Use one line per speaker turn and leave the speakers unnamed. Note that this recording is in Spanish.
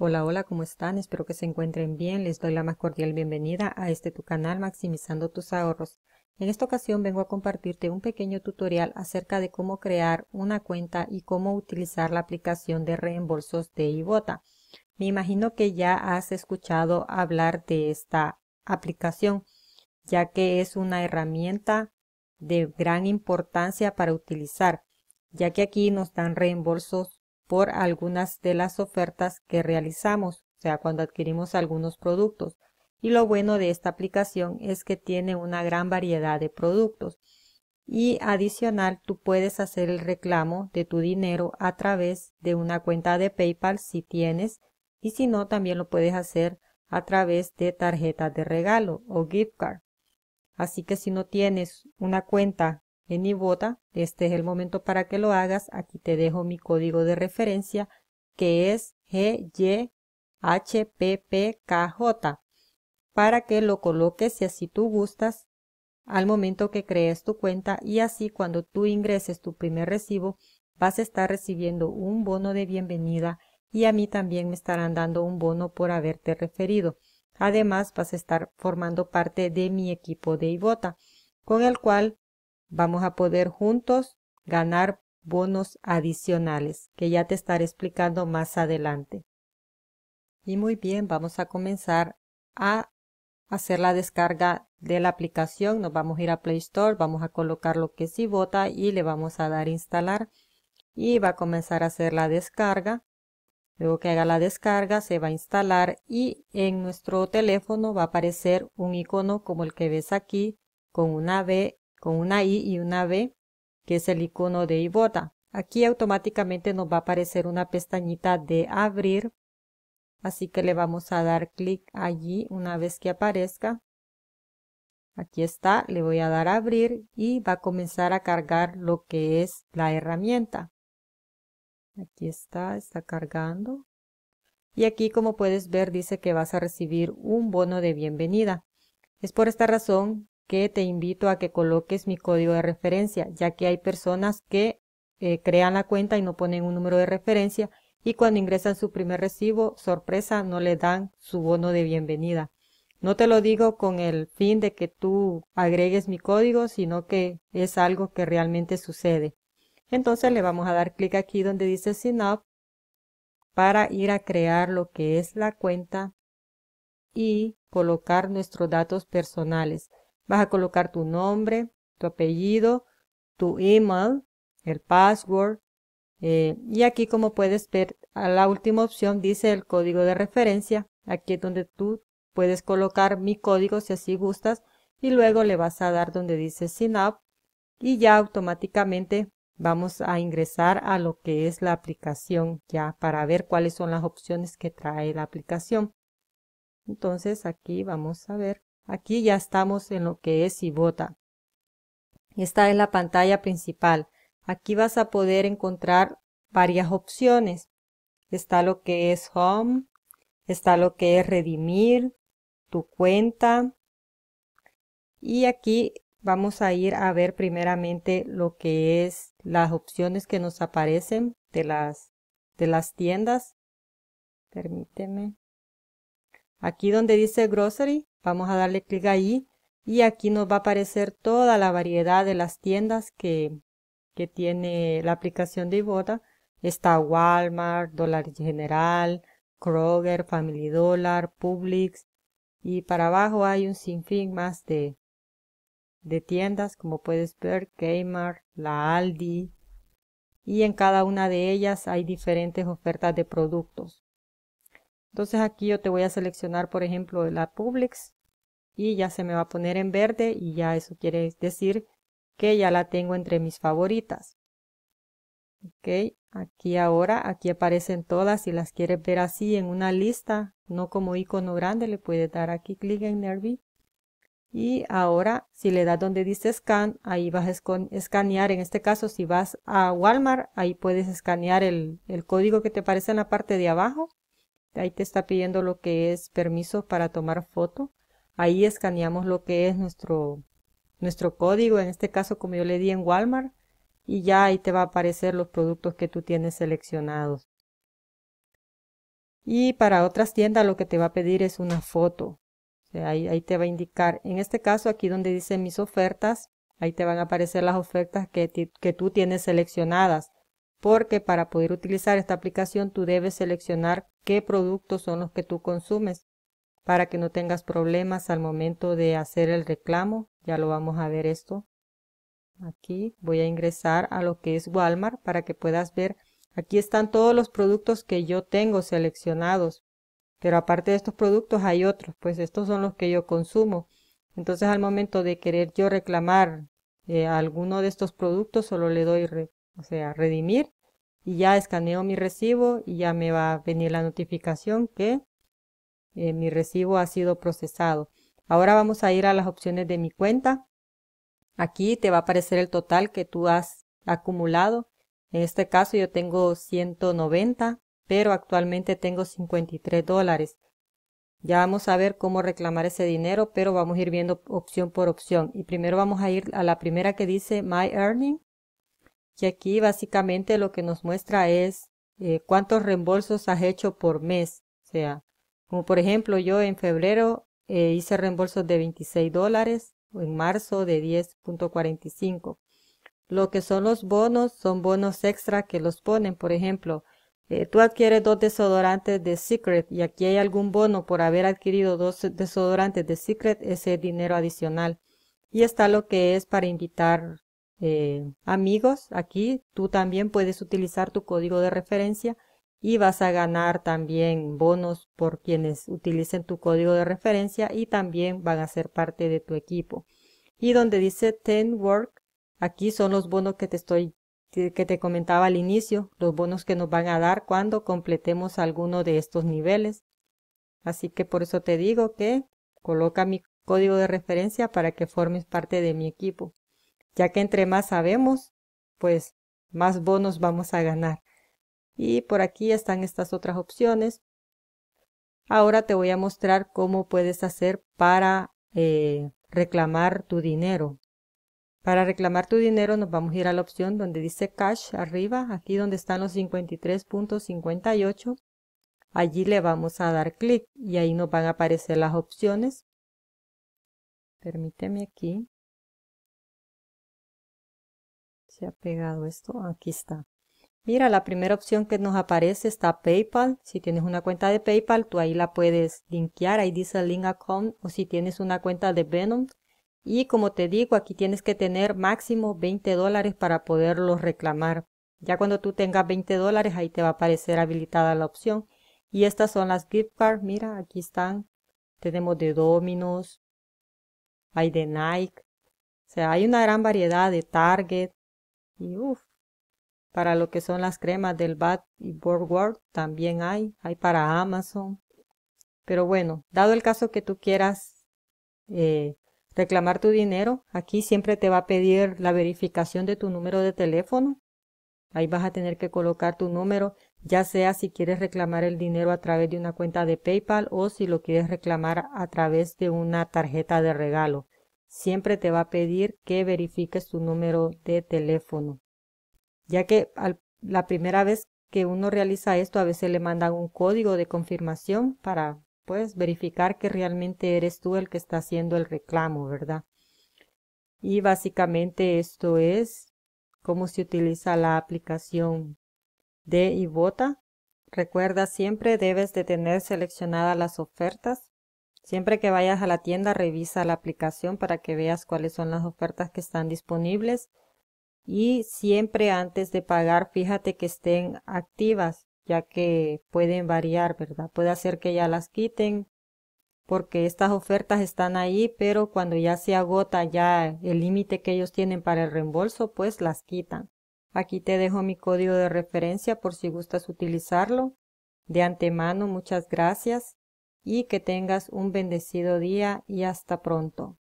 Hola, hola, ¿cómo están? Espero que se encuentren bien. Les doy la más cordial bienvenida a este tu canal Maximizando tus ahorros. En esta ocasión vengo a compartirte un pequeño tutorial acerca de cómo crear una cuenta y cómo utilizar la aplicación de reembolsos de Ibota. Me imagino que ya has escuchado hablar de esta aplicación, ya que es una herramienta de gran importancia para utilizar, ya que aquí nos dan reembolsos por algunas de las ofertas que realizamos, o sea, cuando adquirimos algunos productos. Y lo bueno de esta aplicación es que tiene una gran variedad de productos. Y adicional, tú puedes hacer el reclamo de tu dinero a través de una cuenta de PayPal si tienes, y si no, también lo puedes hacer a través de tarjetas de regalo o gift card. Así que si no tienes una cuenta en Ibota, este es el momento para que lo hagas. Aquí te dejo mi código de referencia que es GYHPPKJ para que lo coloques si así tú gustas al momento que crees tu cuenta y así cuando tú ingreses tu primer recibo vas a estar recibiendo un bono de bienvenida y a mí también me estarán dando un bono por haberte referido. Además vas a estar formando parte de mi equipo de Ibota con el cual vamos a poder juntos ganar bonos adicionales, que ya te estaré explicando más adelante. Y muy bien, vamos a comenzar a hacer la descarga de la aplicación. Nos vamos a ir a Play Store, vamos a colocar lo que si vota y le vamos a dar instalar. Y va a comenzar a hacer la descarga. Luego que haga la descarga se va a instalar y en nuestro teléfono va a aparecer un icono como el que ves aquí con una B con una I y una B, que es el icono de Ivota. Aquí automáticamente nos va a aparecer una pestañita de abrir, así que le vamos a dar clic allí una vez que aparezca. Aquí está, le voy a dar a abrir y va a comenzar a cargar lo que es la herramienta. Aquí está, está cargando. Y aquí como puedes ver dice que vas a recibir un bono de bienvenida. Es por esta razón que te invito a que coloques mi código de referencia, ya que hay personas que eh, crean la cuenta y no ponen un número de referencia y cuando ingresan su primer recibo, sorpresa, no le dan su bono de bienvenida. No te lo digo con el fin de que tú agregues mi código, sino que es algo que realmente sucede. Entonces le vamos a dar clic aquí donde dice Sign Up para ir a crear lo que es la cuenta y colocar nuestros datos personales. Vas a colocar tu nombre, tu apellido, tu email, el password. Eh, y aquí como puedes ver, a la última opción dice el código de referencia. Aquí es donde tú puedes colocar mi código si así gustas. Y luego le vas a dar donde dice Sign Up. Y ya automáticamente vamos a ingresar a lo que es la aplicación ya para ver cuáles son las opciones que trae la aplicación. Entonces aquí vamos a ver Aquí ya estamos en lo que es iBota. Esta es la pantalla principal. Aquí vas a poder encontrar varias opciones. Está lo que es Home, está lo que es Redimir, tu cuenta. Y aquí vamos a ir a ver primeramente lo que es las opciones que nos aparecen de las, de las tiendas. Permíteme. Aquí donde dice grocery, vamos a darle clic ahí y aquí nos va a aparecer toda la variedad de las tiendas que, que tiene la aplicación de Ibotta. Está Walmart, Dollar General, Kroger, Family Dollar, Publix y para abajo hay un sinfín más de, de tiendas como puedes ver Kmart, la Aldi y en cada una de ellas hay diferentes ofertas de productos. Entonces aquí yo te voy a seleccionar, por ejemplo, la Publix y ya se me va a poner en verde y ya eso quiere decir que ya la tengo entre mis favoritas. Ok, aquí ahora, aquí aparecen todas, si las quieres ver así en una lista, no como icono grande, le puedes dar aquí clic en Nervi. Y ahora, si le das donde dice Scan, ahí vas a escanear, en este caso si vas a Walmart, ahí puedes escanear el, el código que te aparece en la parte de abajo Ahí te está pidiendo lo que es permiso para tomar foto. Ahí escaneamos lo que es nuestro, nuestro código, en este caso como yo le di en Walmart, y ya ahí te va a aparecer los productos que tú tienes seleccionados. Y para otras tiendas lo que te va a pedir es una foto. ahí, te va a indicar. En este caso, aquí donde dice mis ofertas, ahí te van a aparecer las ofertas que, que tú tienes seleccionadas. Porque para poder utilizar esta aplicación, tú debes seleccionar qué productos son los que tú consumes para que no tengas problemas al momento de hacer el reclamo. Ya lo vamos a ver esto. Aquí voy a ingresar a lo que es Walmart para que puedas ver. Aquí están todos los productos que yo tengo seleccionados. Pero aparte de estos productos hay otros, pues estos son los que yo consumo. Entonces al momento de querer yo reclamar eh, alguno de estos productos, solo le doy, o sea, redimir y ya escaneo mi recibo y ya me va a venir la notificación que eh, mi recibo ha sido procesado. Ahora vamos a ir a las opciones de mi cuenta. Aquí te va a aparecer el total que tú has acumulado. En este caso yo tengo 190, pero actualmente tengo 53 dólares. Ya vamos a ver cómo reclamar ese dinero, pero vamos a ir viendo opción por opción. Y primero vamos a ir a la primera que dice My Earning que aquí básicamente lo que nos muestra es eh, cuántos reembolsos has hecho por mes. O sea, como por ejemplo yo en febrero eh, hice reembolsos de 26 dólares, o en marzo de 10.45. Lo que son los bonos son bonos extra que los ponen. Por ejemplo, eh, tú adquieres dos desodorantes de Secret y aquí hay algún bono por haber adquirido dos desodorantes de Secret, ese dinero adicional. Y está lo que es para invitar eh, amigos aquí, tú también puedes utilizar tu código de referencia y vas a ganar también bonos por quienes utilicen tu código de referencia y también van a ser parte de tu equipo. Y donde dice Ten Work, aquí son los bonos que te estoy que te comentaba al inicio, los bonos que nos van a dar cuando completemos alguno de estos niveles. Así que por eso te digo que coloca mi código de referencia para que formes parte de mi equipo ya que entre más sabemos, pues más bonos vamos a ganar. Y por aquí están estas otras opciones. Ahora te voy a mostrar cómo puedes hacer para eh, reclamar tu dinero. Para reclamar tu dinero nos vamos a ir a la opción donde dice cash arriba, aquí donde están los 53.58. Allí le vamos a dar clic y ahí nos van a aparecer las opciones. Permíteme aquí se ha pegado esto, aquí está. Mira, la primera opción que nos aparece está PayPal. Si tienes una cuenta de PayPal, tú ahí la puedes linkear. Ahí dice Link Account. O si tienes una cuenta de Venom. Y como te digo, aquí tienes que tener máximo 20 dólares para poderlo reclamar. Ya cuando tú tengas 20 dólares, ahí te va a aparecer habilitada la opción. Y estas son las gift cards. Mira, aquí están. Tenemos de Dominos. Hay de Nike. O sea, hay una gran variedad de Target y uff. Para lo que son las cremas del Bat y World también hay, hay para Amazon. Pero bueno, dado el caso que tú quieras eh, reclamar tu dinero, aquí siempre te va a pedir la verificación de tu número de teléfono. Ahí vas a tener que colocar tu número, ya sea si quieres reclamar el dinero a través de una cuenta de PayPal o si lo quieres reclamar a través de una tarjeta de regalo siempre te va a pedir que verifiques tu número de teléfono, ya que la primera vez que uno realiza esto a veces le mandan un código de confirmación para pues verificar que realmente eres tú el que está haciendo el reclamo, ¿verdad? Y básicamente esto es cómo se utiliza la aplicación de Ibota. Recuerda siempre debes de tener seleccionadas las ofertas Siempre que vayas a la tienda, revisa la aplicación para que veas cuáles son las ofertas que están disponibles. Y siempre antes de pagar, fíjate que estén activas, ya que pueden variar, ¿verdad? Puede hacer que ya las quiten, porque estas ofertas están ahí, pero cuando ya se agota ya el límite que ellos tienen para el reembolso, pues las quitan. Aquí te dejo mi código de referencia por si gustas utilizarlo. De antemano, muchas gracias y que tengas un bendecido día y hasta pronto.